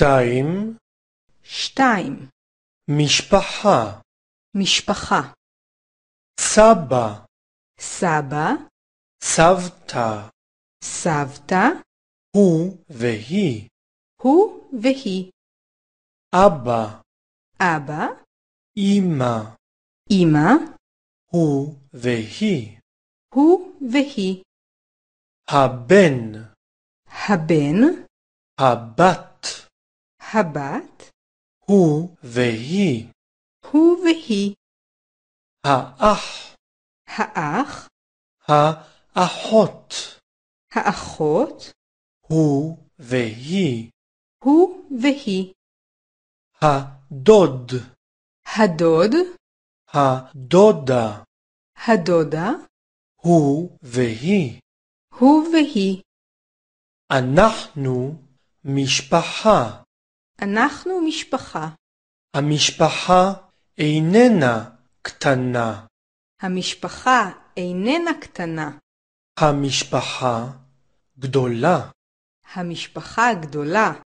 שתיים. שתיים. משפחה. משפחה. סבא. סבא. סבתא. סבתא. הוא והיא. הוא והיא. אבא. אבא. אמא. אמא. הוא והיא. הוא והיא. הבן. הבן. הבת. هبات هو وهي هو وهي האח האח האחות האחות הוא והיא הוא והיא הדוד הדוד הדודה הדודה הוא והיא הוא והיא אנחנו משפחה אנחנו משפחה. המשפחה איננה קטנה. המשפחה איננה קטנה. המשפחה גדולה. המשפחה גדולה.